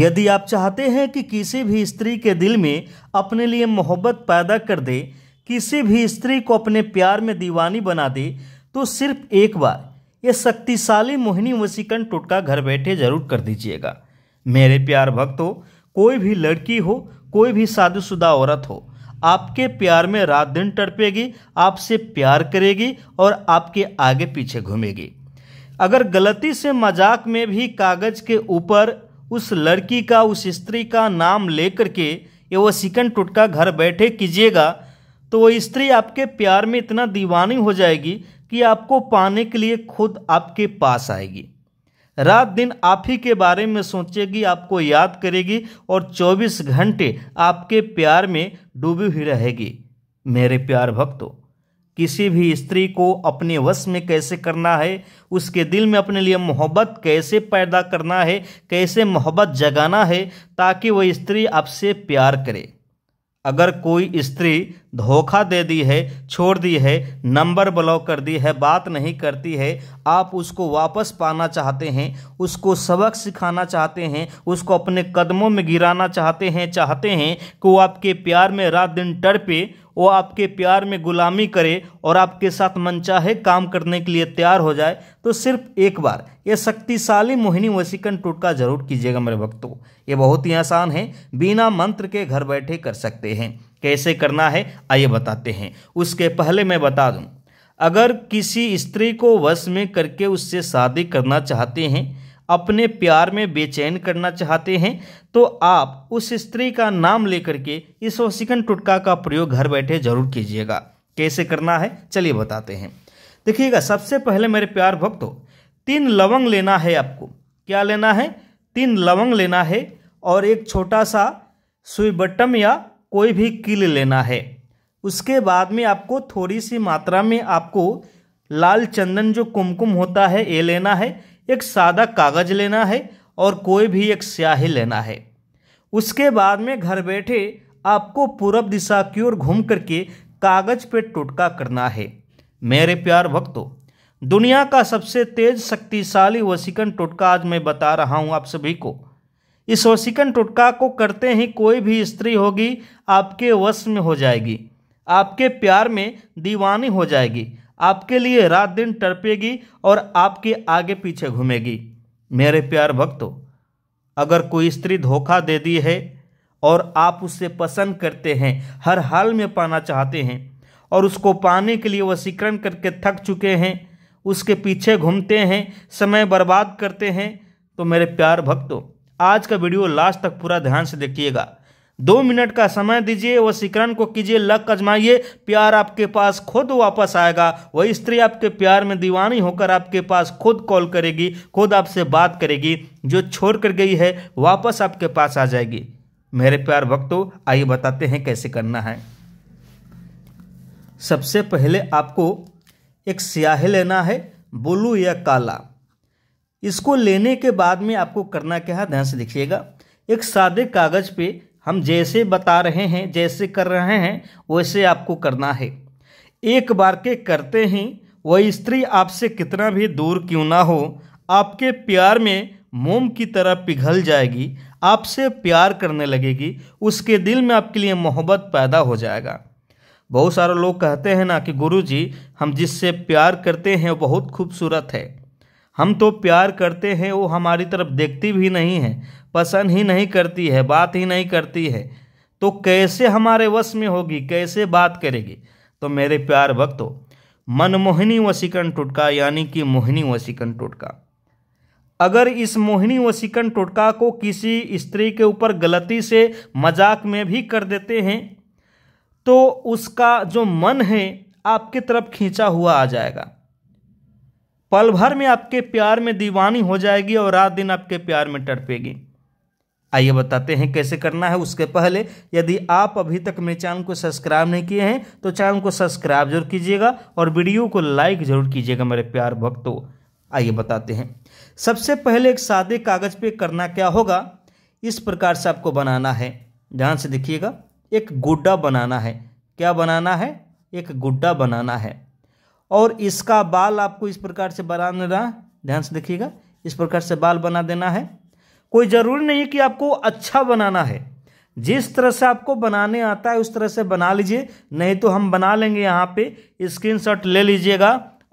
यदि आप चाहते हैं कि किसी भी स्त्री के दिल में अपने लिए मोहब्बत पैदा कर दे किसी भी स्त्री को अपने प्यार में दीवानी बना दे तो सिर्फ एक बार यह शक्तिशाली मोहिनी वसीकरण टोटका घर बैठे जरूर कर दीजिएगा मेरे प्यार भक्तों कोई भी लड़की हो कोई भी साधुशुदा औरत हो आपके प्यार में रात दिन टड़पेगी आपसे प्यार करेगी और आपके आगे पीछे घूमेगी अगर गलती से मजाक में भी कागज के ऊपर उस लड़की का उस स्त्री का नाम लेकर के ये वो सिकन टुटका घर बैठे कीजिएगा तो वो स्त्री आपके प्यार में इतना दीवानी हो जाएगी कि आपको पाने के लिए खुद आपके पास आएगी रात दिन आप ही के बारे में सोचेगी आपको याद करेगी और 24 घंटे आपके प्यार में डूबी हुई रहेगी मेरे प्यार भक्तों किसी भी स्त्री को अपने वश में कैसे करना है उसके दिल में अपने लिए मोहब्बत कैसे पैदा करना है कैसे मोहब्बत जगाना है ताकि वह स्त्री आपसे प्यार करे अगर कोई स्त्री धोखा दे दी है छोड़ दी है नंबर ब्लॉक कर दी है बात नहीं करती है आप उसको वापस पाना चाहते हैं उसको सबक सिखाना चाहते हैं उसको अपने कदमों में गिराना चाहते हैं चाहते हैं कि वो आपके प्यार में रात दिन पे वो आपके प्यार में गुलामी करे और आपके साथ मनचाहे काम करने के लिए तैयार हो जाए तो सिर्फ एक बार ये शक्तिशाली मोहिनी वसीकन टोटका जरूर कीजिएगा मेरे भक्तों ये बहुत ही आसान है बिना मंत्र के घर बैठे कर सकते हैं कैसे करना है आइए बताते हैं उसके पहले मैं बता दूं अगर किसी स्त्री को वश में करके उससे शादी करना चाहते हैं अपने प्यार में बेचैन करना चाहते हैं तो आप उस स्त्री का नाम लेकर के इस वसीकन टुटका का प्रयोग घर बैठे जरूर कीजिएगा कैसे करना है चलिए बताते हैं देखिएगा सबसे पहले मेरे प्यार भक्तों तीन लवंग लेना है आपको क्या लेना है तीन लवंग लेना है और एक छोटा सा सुईबट्टम या कोई भी किल लेना है उसके बाद में आपको थोड़ी सी मात्रा में आपको लाल चंदन जो कुमकुम होता है ये लेना है एक सादा कागज़ लेना है और कोई भी एक स्याही लेना है उसके बाद में घर बैठे आपको पूरब दिशा की ओर घूम करके कागज़ पे टोटका करना है मेरे प्यार भक्तों दुनिया का सबसे तेज शक्तिशाली वसीकन टोटका आज मैं बता रहा हूँ आप सभी को इस वसीकन टुटका को करते ही कोई भी स्त्री होगी आपके वश में हो जाएगी आपके प्यार में दीवानी हो जाएगी आपके लिए रात दिन टरपेगी और आपके आगे पीछे घूमेगी मेरे प्यार भक्तों अगर कोई स्त्री धोखा दे दी है और आप उससे पसंद करते हैं हर हाल में पाना चाहते हैं और उसको पाने के लिए वसीकरण करके थक चुके हैं उसके पीछे घूमते हैं समय बर्बाद करते हैं तो मेरे प्यार भक्तों आज का वीडियो लास्ट तक पूरा ध्यान से देखिएगा दो मिनट का समय दीजिए वसीकरण को कीजिए लक अजमाइए प्यार आपके पास खुद वापस आएगा वही स्त्री आपके प्यार में दीवानी होकर आपके पास खुद कॉल करेगी खुद आपसे बात करेगी जो छोड़ कर गई है वापस आपके पास आ जाएगी मेरे प्यार भक्तों आइए बताते हैं कैसे करना है सबसे पहले आपको एक स्याही लेना है ब्लू या काला इसको लेने के बाद में आपको करना क्या है ध्यान से देखिएगा एक सादे कागज़ पे हम जैसे बता रहे हैं जैसे कर रहे हैं वैसे आपको करना है एक बार के करते ही वह स्त्री आपसे कितना भी दूर क्यों ना हो आपके प्यार में मोम की तरह पिघल जाएगी आपसे प्यार करने लगेगी उसके दिल में आपके लिए मोहब्बत पैदा हो जाएगा बहुत सारे लोग कहते हैं ना कि गुरुजी हम जिससे प्यार करते हैं वो बहुत खूबसूरत है हम तो प्यार करते हैं वो हमारी तरफ देखती भी नहीं है पसंद ही नहीं करती है बात ही नहीं करती है तो कैसे हमारे वश में होगी कैसे बात करेगी तो मेरे प्यार भक्तों मनमोहिनी वसीकरण टोटका यानी कि मोहिनी वसीकरण टोटका अगर इस मोहिनी वसीकरण टोटका को किसी स्त्री के ऊपर गलती से मजाक में भी कर देते हैं तो उसका जो मन है आपकी तरफ खींचा हुआ आ जाएगा पल भर में आपके प्यार में दीवानी हो जाएगी और रात दिन आपके प्यार में तड़पेगी आइए बताते हैं कैसे करना है उसके पहले यदि आप अभी तक मेरे चैनल को सब्सक्राइब नहीं किए हैं तो चैनल को सब्सक्राइब जरूर कीजिएगा और वीडियो को लाइक जरूर कीजिएगा मेरे प्यार भक्तों आइए बताते हैं सबसे पहले एक सादे कागज़ पे करना क्या होगा इस प्रकार से आपको बनाना है ध्यान से देखिएगा एक गुड्डा बनाना है क्या बनाना है एक गुड्डा बनाना है और इसका बाल आपको इस प्रकार से बना देना ध्यान से देखिएगा इस प्रकार से बाल बना देना है कोई ज़रूरी नहीं कि आपको अच्छा बनाना है जिस तरह से आपको बनाने आता है उस तरह से बना लीजिए नहीं तो हम बना लेंगे यहाँ पे स्क्रीनशॉट ले लीजिएगा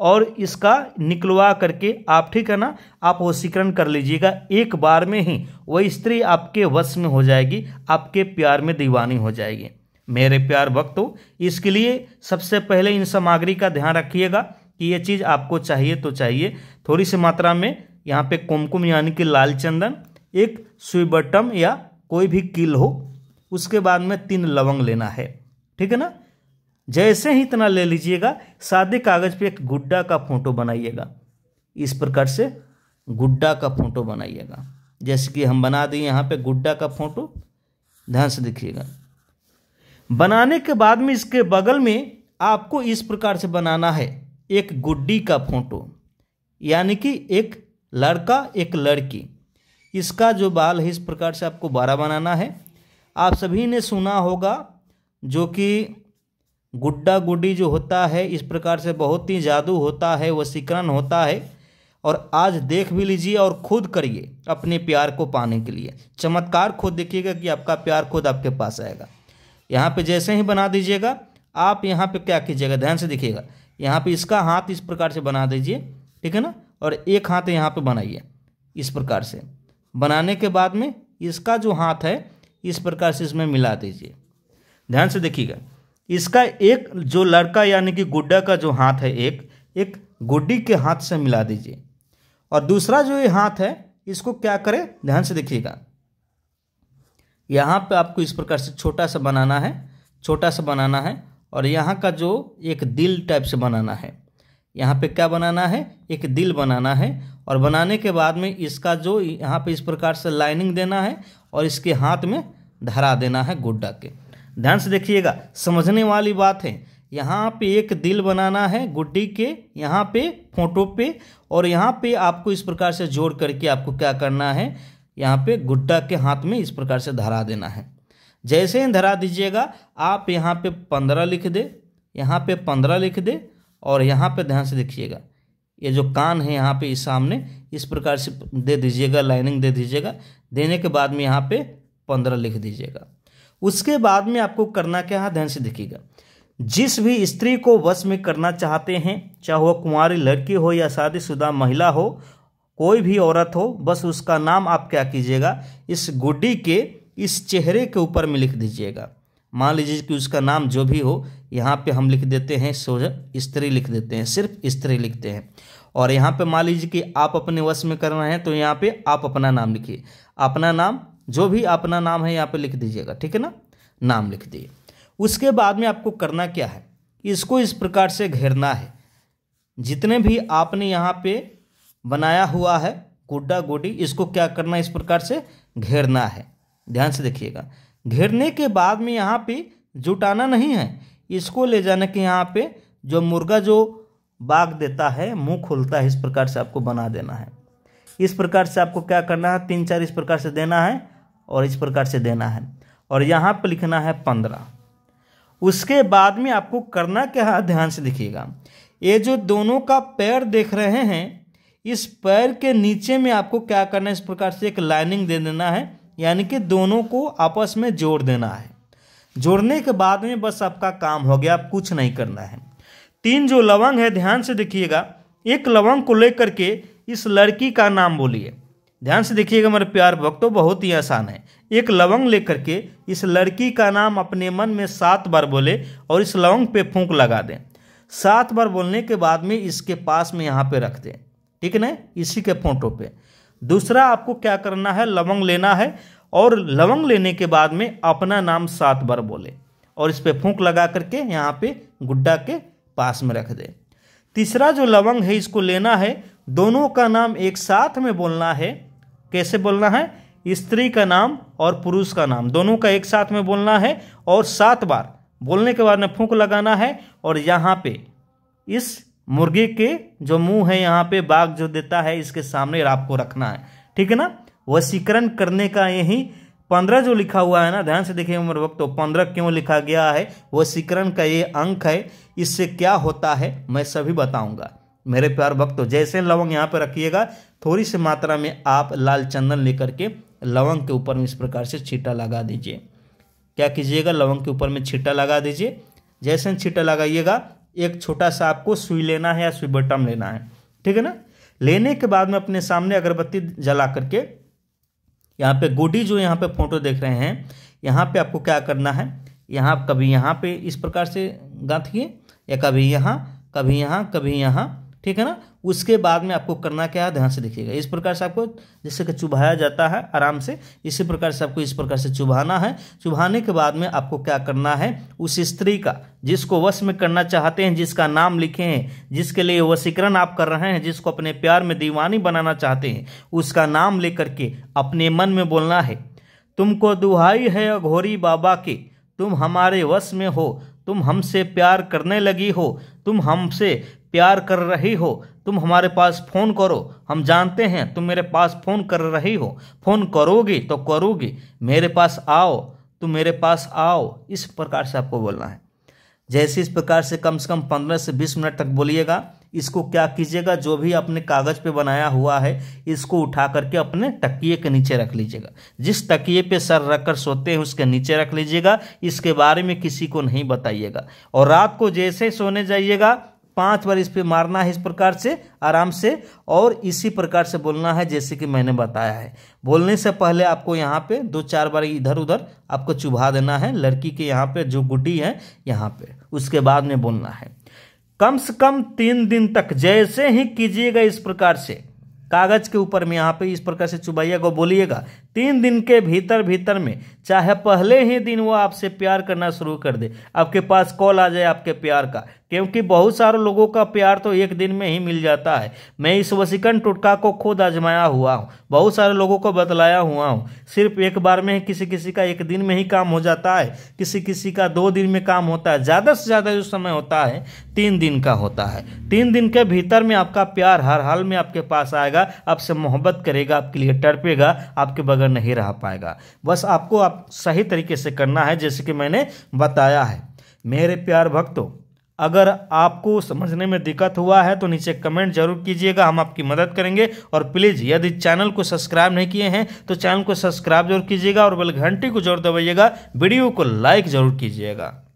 और इसका निकलवा करके आप ठीक है ना आप वशीकरण कर लीजिएगा एक बार में ही वह स्त्री आपके वश में हो जाएगी आपके प्यार में दीवानी हो जाएगी मेरे प्यार भक्तों इसके लिए सबसे पहले इन सामग्री का ध्यान रखिएगा कि ये चीज़ आपको चाहिए तो चाहिए थोड़ी सी मात्रा में यहाँ पे कुमकुम यानी कि लाल चंदन एक स्वीबटम या कोई भी किल हो उसके बाद में तीन लवंग लेना है ठीक है ना जैसे ही इतना ले लीजिएगा सादे कागज़ पे एक गुड्डा का फोटो बनाइएगा इस प्रकार से गुड्डा का फोटो बनाइएगा जैसे कि हम बना दें यहाँ पे गुड्डा का फोटो ध्यान से देखिएगा बनाने के बाद में इसके बगल में आपको इस प्रकार से बनाना है एक गुड्डी का फोटो यानी कि एक लड़का एक लड़की इसका जो बाल है इस प्रकार से आपको बारह बनाना है आप सभी ने सुना होगा जो कि गुड्डा गुड्डी जो होता है इस प्रकार से बहुत ही जादू होता है वसीकरण होता है और आज देख भी लीजिए और खुद करिए अपने प्यार को पाने के लिए चमत्कार खुद देखिएगा कि आपका प्यार खुद आपके पास आएगा यहाँ पे जैसे ही बना दीजिएगा आप यहाँ पे क्या कीजिएगा ध्यान से देखिएगा यहाँ पे इसका हाथ इस प्रकार से बना दीजिए ठीक है ना और एक हाथ यहाँ पे बनाइए इस प्रकार से बनाने के बाद में इसका जो हाथ है इस प्रकार से इसमें मिला दीजिए ध्यान से देखिएगा इसका एक जो लड़का यानी कि गुड्डा का जो हाथ है एक एक गुड्डी के हाथ से मिला दीजिए और दूसरा जो ये हाथ है इसको क्या करें ध्यान से देखिएगा यहाँ पे आपको इस प्रकार से छोटा सा बनाना है छोटा सा बनाना है और यहाँ का जो एक दिल टाइप से बनाना है यहाँ पे क्या बनाना है एक दिल बनाना है और बनाने के बाद में इसका जो यहाँ पे इस प्रकार से लाइनिंग देना है और इसके हाथ में धरा देना है गुड्डा के ध्यान से देखिएगा समझने वाली बात है यहाँ पे एक दिल बनाना है गुड्डी के यहाँ पे फोटो पे और यहाँ पे आपको इस प्रकार से जोड़ करके आपको क्या करना है यहाँ पे गुड्डा के हाथ में इस प्रकार से धरा देना है जैसे ही धरा दीजिएगा आप यहाँ पे पंद्रह लिख दे यहाँ पे पंद्रह लिख दे और यहाँ पे ध्यान से देखिएगा ये जो कान है यहाँ पे इस सामने इस प्रकार से दे दीजिएगा लाइनिंग दे दीजिएगा देने के बाद में यहाँ पे पंद्रह लिख दीजिएगा उसके बाद में आपको करना क्या है ध्यान से देखिएगा जिस भी स्त्री को वश में करना चाहते हैं चाहे वह कुंवारी लड़की हो या शादीशुदा महिला हो कोई भी औरत हो बस उसका नाम आप क्या कीजिएगा इस गुड्डी के इस चेहरे के ऊपर में लिख दीजिएगा मान लीजिए कि उसका नाम जो भी हो यहाँ पे हम लिख देते हैं सोज स्त्री लिख देते हैं सिर्फ स्त्री लिखते हैं और यहाँ पे मान लीजिए कि आप अपने वश में करना है तो यहाँ पे आप अपना नाम लिखिए अपना नाम जो भी अपना नाम है यहाँ पे लिख दीजिएगा ठीक है ना नाम लिख दिए उसके बाद में आपको करना क्या है इसको इस प्रकार से घेरना है जितने भी आपने यहाँ पर बनाया हुआ है गुड्डा गोडी इसको क्या करना इस प्रकार से घेरना है ध्यान से देखिएगा घेरने के बाद में यहाँ पे जुटाना नहीं है इसको ले जाने के यहाँ पे जो मुर्गा जो बाग देता है मुंह खुलता है इस प्रकार से आपको बना देना है इस प्रकार से आपको क्या करना है तीन चार इस प्रकार से देना है और इस प्रकार से देना है और यहाँ पर लिखना है पंद्रह उसके बाद में आपको करना क्या ध्यान से दिखिएगा ये जो दोनों का पैर देख रहे हैं इस पैर के नीचे में आपको क्या करना है इस प्रकार से एक लाइनिंग दे देना है यानी कि दोनों को आपस में जोड़ देना है जोड़ने के बाद में बस आपका काम हो गया आप कुछ नहीं करना है तीन जो लवंग है ध्यान से देखिएगा एक लवंग को लेकर के इस लड़की का नाम बोलिए ध्यान से देखिएगा मेरे प्यार भक्तों बहुत ही आसान है एक लवंग लेकर के इस लड़की का नाम अपने मन में सात बार बोले और इस लवंग पे फूंक लगा दें सात बार बोलने के बाद में इसके पास में यहाँ पे रख दें ठीक है ना इसी के फोटो पे दूसरा आपको क्या करना है लवंग लेना है और लवंग लेने के बाद में अपना नाम सात बार बोले और इस पर फूंक लगा करके यहाँ पे गुड्डा के पास में रख दे तीसरा जो लवंग है इसको लेना है दोनों का नाम एक साथ में बोलना है कैसे बोलना है स्त्री का नाम और पुरुष का नाम दोनों का एक साथ में बोलना है और सात बार बोलने के बाद में फूंक लगाना है और यहाँ पे इस मुर्गे के जो मुंह है यहाँ पे बाघ जो देता है इसके सामने आपको रखना है ठीक है ना वसीकरण करने का यही पंद्रह जो लिखा हुआ है ना ध्यान से देखिए उम्र वक्त तो पंद्रह क्यों लिखा गया है वसीकरण का ये अंक है इससे क्या होता है मैं सभी बताऊंगा मेरे प्यार भक्तों जैसे लवंग यहाँ पर रखिएगा थोड़ी सी मात्रा में आप लाल चंदन लेकर के लवंग के ऊपर में इस प्रकार से छीटा लगा दीजिए क्या कीजिएगा लवंग के ऊपर में छीटा लगा दीजिए जैसे छीटा लगाइएगा एक छोटा सा आपको सुई लेना है या सुई बटम लेना है ठीक है ना लेने के बाद में अपने सामने अगरबत्ती जला करके यहाँ पे गोडी जो यहाँ पे फोटो देख रहे हैं यहाँ पे आपको क्या करना है यहाँ कभी यहाँ पे इस प्रकार से गांथिए या कभी यहाँ कभी यहाँ कभी यहाँ ठीक है ना उसके बाद में आपको करना क्या है ध्यान से देखिएगा इस प्रकार से आपको जैसे कि चुभाया जाता है आराम से इसी प्रकार से आपको इस प्रकार से चुभाना है चुभाने के बाद में आपको क्या करना है उस स्त्री का जिसको वश में करना चाहते हैं जिसका नाम लिखे हैं जिसके लिए वशीकरण आप कर रहे हैं जिसको अपने प्यार में दीवानी बनाना चाहते हैं उसका नाम लेकर के अपने मन में बोलना है तुमको दुहाई है अघोरी बाबा के तुम हमारे वश में हो तुम हमसे प्यार करने लगी हो तुम हमसे प्यार कर रही हो तुम हमारे पास फ़ोन करो हम जानते हैं तुम मेरे पास फ़ोन कर रही हो फ़ोन करोगी तो करोगी मेरे पास आओ तुम मेरे पास आओ इस प्रकार से आपको बोलना है जैसे इस प्रकार से कम से कम पंद्रह से बीस मिनट तक बोलिएगा इसको क्या कीजिएगा जो भी आपने कागज़ पे बनाया हुआ है इसको उठा करके अपने तकिए के नीचे रख लीजिएगा जिस तकिए पे सर रख कर सोते हैं उसके नीचे रख लीजिएगा इसके बारे में किसी को नहीं बताइएगा और रात को जैसे सोने जाइएगा पांच बार इस पर मारना है इस प्रकार से आराम से और इसी प्रकार से बोलना है जैसे कि मैंने बताया है बोलने से पहले आपको यहाँ पे दो चार बार इधर उधर आपको चुभा देना है लड़की के यहाँ पे जो गुड्डी है यहाँ पे उसके बाद में बोलना है कम से कम तीन दिन तक जैसे ही कीजिएगा इस प्रकार से कागज के ऊपर में यहाँ पे इस प्रकार से चुबाइया को बोलिएगा तीन दिन के भीतर भीतर में चाहे पहले ही दिन वो आपसे प्यार करना शुरू कर दे आपके पास कॉल आ जाए आपके प्यार का क्योंकि बहुत सारे लोगों का प्यार तो एक दिन में ही मिल जाता है मैं इस वसीकन टुटका को खुद आजमाया हुआ हूँ बहुत सारे लोगों को बतलाया हुआ हूँ सिर्फ एक बार में ही किसी किसी का एक दिन में ही काम हो जाता है किसी किसी का दो दिन में काम होता है ज़्यादा से ज़्यादा जो समय होता है तीन दिन का होता है तीन दिन के भीतर में आपका प्यार हर हाल में आपके पास आएगा आपसे मोहब्बत करेगा आपके लिए टड़पेगा आपके बगैर नहीं रह पाएगा बस आपको आप सही तरीके से करना है जैसे कि मैंने बताया है मेरे प्यार भक्तों अगर आपको समझने में दिक्कत हुआ है तो नीचे कमेंट जरूर कीजिएगा हम आपकी मदद करेंगे और प्लीज़ यदि चैनल को सब्सक्राइब नहीं किए हैं तो चैनल को सब्सक्राइब जरूर कीजिएगा और बेल घंटी को जरूर दबाइएगा वीडियो को लाइक जरूर कीजिएगा